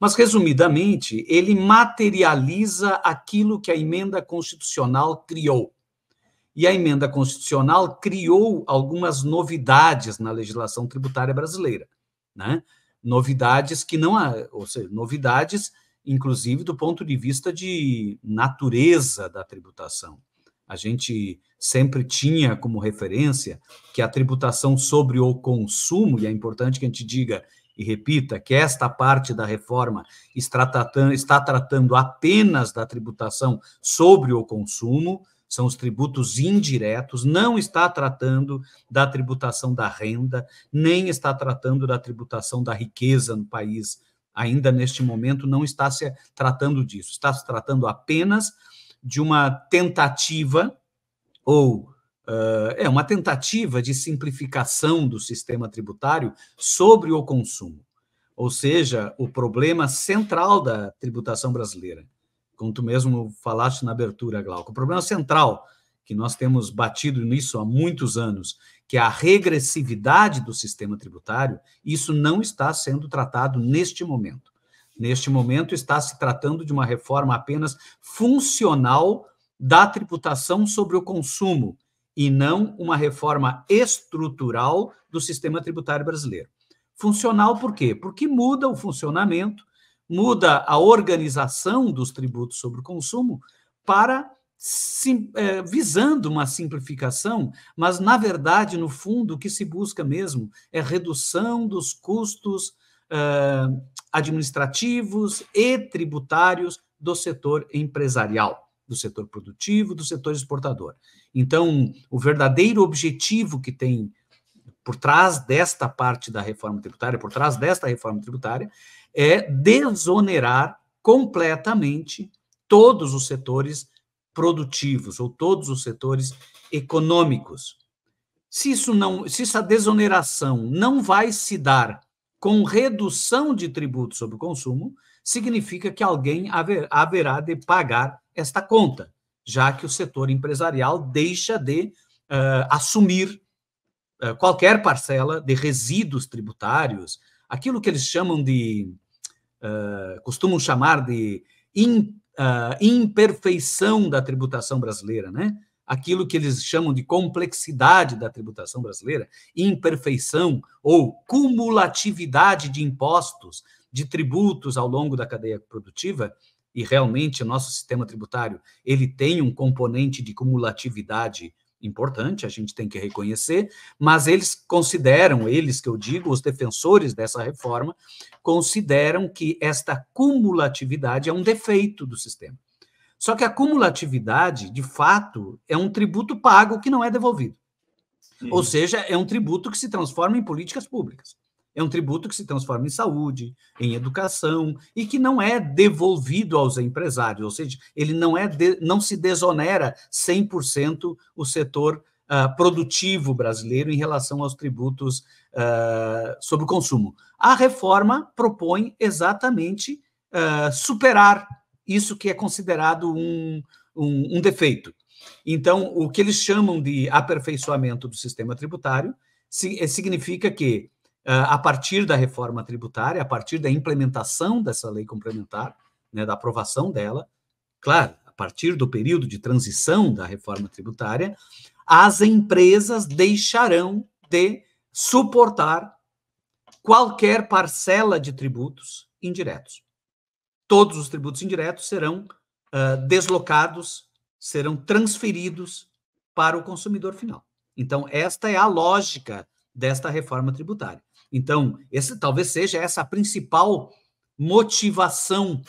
Mas, resumidamente, ele materializa aquilo que a emenda constitucional criou. E a emenda constitucional criou algumas novidades na legislação tributária brasileira. Né? Novidades que não há, ou seja, novidades, inclusive do ponto de vista de natureza da tributação. A gente sempre tinha como referência que a tributação sobre o consumo, e é importante que a gente diga e repita que esta parte da reforma está tratando, está tratando apenas da tributação sobre o consumo, são os tributos indiretos, não está tratando da tributação da renda, nem está tratando da tributação da riqueza no país. Ainda neste momento não está se tratando disso, está se tratando apenas de uma tentativa ou ah, é uma tentativa de simplificação do sistema tributário sobre o consumo, ou seja, o problema central da tributação brasileira. Como tu mesmo falaste na abertura, Glauco, o problema central que nós temos batido nisso há muitos anos, que é a regressividade do sistema tributário, isso não está sendo tratado neste momento. Neste momento está se tratando de uma reforma apenas funcional da tributação sobre o consumo, e não uma reforma estrutural do sistema tributário brasileiro. Funcional por quê? Porque muda o funcionamento, muda a organização dos tributos sobre o consumo para sim, é, visando uma simplificação, mas na verdade, no fundo, o que se busca mesmo é redução dos custos é, administrativos e tributários do setor empresarial do setor produtivo, do setor exportador. Então, o verdadeiro objetivo que tem por trás desta parte da reforma tributária, por trás desta reforma tributária, é desonerar completamente todos os setores produtivos ou todos os setores econômicos. Se isso não, se essa desoneração não vai se dar com redução de tributo sobre o consumo, significa que alguém haver, haverá de pagar esta conta, já que o setor empresarial deixa de uh, assumir uh, qualquer parcela de resíduos tributários, aquilo que eles chamam de, uh, costumam chamar de in, imperfeição da tributação brasileira, né? aquilo que eles chamam de complexidade da tributação brasileira, imperfeição ou cumulatividade de impostos, de tributos ao longo da cadeia produtiva, e realmente o nosso sistema tributário, ele tem um componente de cumulatividade importante, a gente tem que reconhecer, mas eles consideram, eles que eu digo, os defensores dessa reforma, consideram que esta cumulatividade é um defeito do sistema. Só que a cumulatividade, de fato, é um tributo pago que não é devolvido. Sim. Ou seja, é um tributo que se transforma em políticas públicas. É um tributo que se transforma em saúde, em educação, e que não é devolvido aos empresários, ou seja, ele não, é de, não se desonera 100% o setor uh, produtivo brasileiro em relação aos tributos uh, sobre o consumo. A reforma propõe exatamente uh, superar isso que é considerado um, um, um defeito. Então, o que eles chamam de aperfeiçoamento do sistema tributário eh, significa que, ah, a partir da reforma tributária, a partir da implementação dessa lei complementar, né, da aprovação dela, claro, a partir do período de transição da reforma tributária, as empresas deixarão de suportar qualquer parcela de tributos indiretos todos os tributos indiretos serão uh, deslocados, serão transferidos para o consumidor final. Então, esta é a lógica desta reforma tributária. Então, esse talvez seja essa a principal motivação,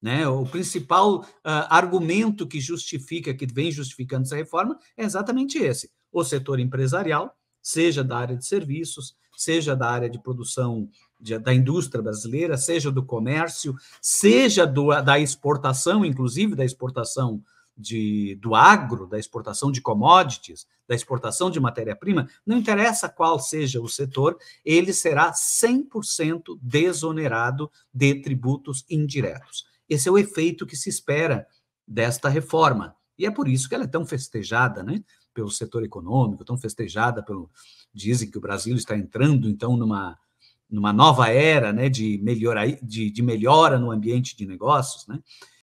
né? O principal uh, argumento que justifica, que vem justificando essa reforma, é exatamente esse: o setor empresarial, seja da área de serviços, seja da área de produção de, da indústria brasileira, seja do comércio, seja do, da exportação, inclusive da exportação de, do agro, da exportação de commodities, da exportação de matéria-prima, não interessa qual seja o setor, ele será 100% desonerado de tributos indiretos. Esse é o efeito que se espera desta reforma. E é por isso que ela é tão festejada, né? pelo setor econômico, tão festejada pelo. Dizem que o Brasil está entrando, então, numa, numa nova era né, de, melhora, de, de melhora no ambiente de negócios. Né?